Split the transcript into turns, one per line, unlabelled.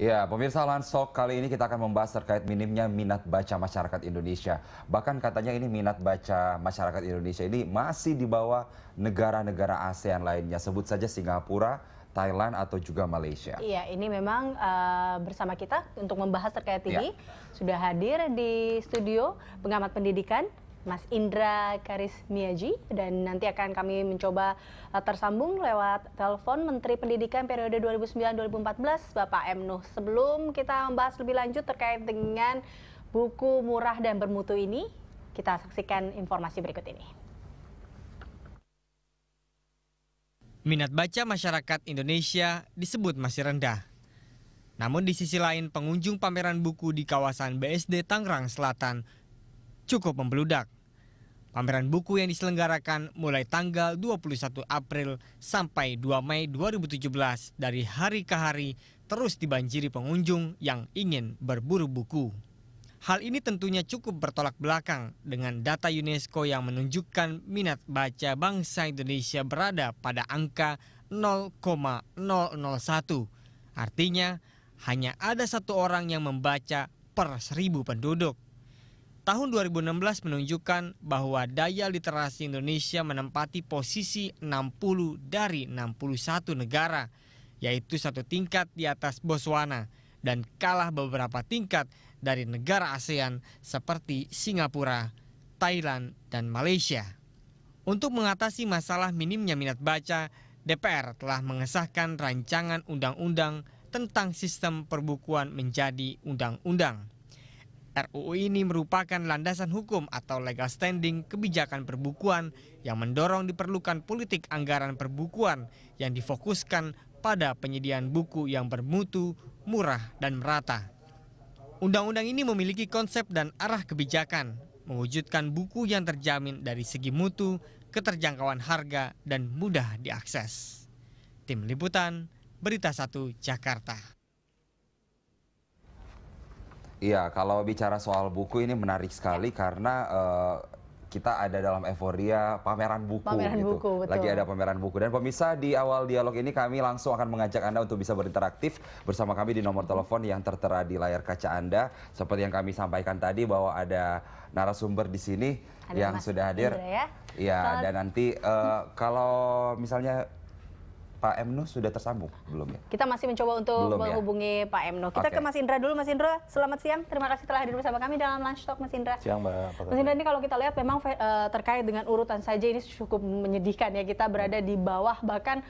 Ya, pemirsa Lansok, kali ini kita akan membahas terkait minimnya minat baca masyarakat Indonesia. Bahkan katanya ini minat baca masyarakat Indonesia ini masih di bawah negara-negara ASEAN lainnya. Sebut saja Singapura, Thailand atau juga Malaysia.
Iya, ini memang uh, bersama kita untuk membahas terkait ya. ini. Ya. Sudah hadir di studio pengamat pendidikan Mas Indra Karis Miaji dan nanti akan kami mencoba eh, tersambung lewat telepon Menteri Pendidikan periode 2009-2014 Bapak M. Nuh. Sebelum kita membahas lebih lanjut terkait dengan buku murah dan bermutu ini, kita saksikan informasi berikut ini.
Minat baca masyarakat Indonesia disebut masih rendah. Namun di sisi lain pengunjung pameran buku di kawasan BSD Tangerang Selatan cukup membeludak. Pameran buku yang diselenggarakan mulai tanggal 21 April sampai 2 Mei 2017 dari hari ke hari terus dibanjiri pengunjung yang ingin berburu buku. Hal ini tentunya cukup bertolak belakang dengan data UNESCO yang menunjukkan minat baca bangsa Indonesia berada pada angka 0,001. Artinya, hanya ada satu orang yang membaca per seribu penduduk tahun 2016 menunjukkan bahwa daya literasi Indonesia menempati posisi 60 dari 61 negara, yaitu satu tingkat di atas Botswana dan kalah beberapa tingkat dari negara ASEAN seperti Singapura, Thailand, dan Malaysia. Untuk mengatasi masalah minimnya minat baca, DPR telah mengesahkan rancangan undang-undang tentang sistem perbukuan menjadi undang-undang. RUU ini merupakan landasan hukum atau legal standing kebijakan perbukuan yang mendorong diperlukan politik anggaran perbukuan yang difokuskan pada penyediaan buku yang bermutu, murah, dan merata. Undang-undang ini memiliki konsep dan arah kebijakan, mewujudkan buku yang terjamin dari segi mutu, keterjangkauan harga, dan mudah diakses. Tim Liputan, Berita Satu, Jakarta.
Iya, kalau bicara soal buku ini menarik sekali ya. karena uh, kita ada dalam euforia pameran buku pameran gitu. Buku, betul. Lagi ada pameran buku dan pemirsa di awal dialog ini kami langsung akan mengajak Anda untuk bisa berinteraktif bersama kami di nomor mhm. telepon yang tertera di layar kaca Anda. Seperti yang kami sampaikan tadi bahwa ada narasumber di sini ada yang sudah hadir. ya. Iya, dan nanti uh, kalau misalnya Pak Emno sudah tersambung belum ya?
Kita masih mencoba untuk belum, ya? menghubungi ya? Pak Emno. Kita okay. ke Mas Indra dulu. Mas Indra, selamat siang. Terima kasih telah hadir bersama kami dalam Lunch Talk, Mas Indra.
Siang, Mbak. Mas Indra,
ini kalau kita lihat memang uh, terkait dengan urutan saja ini cukup menyedihkan ya. Kita berada di bawah bahkan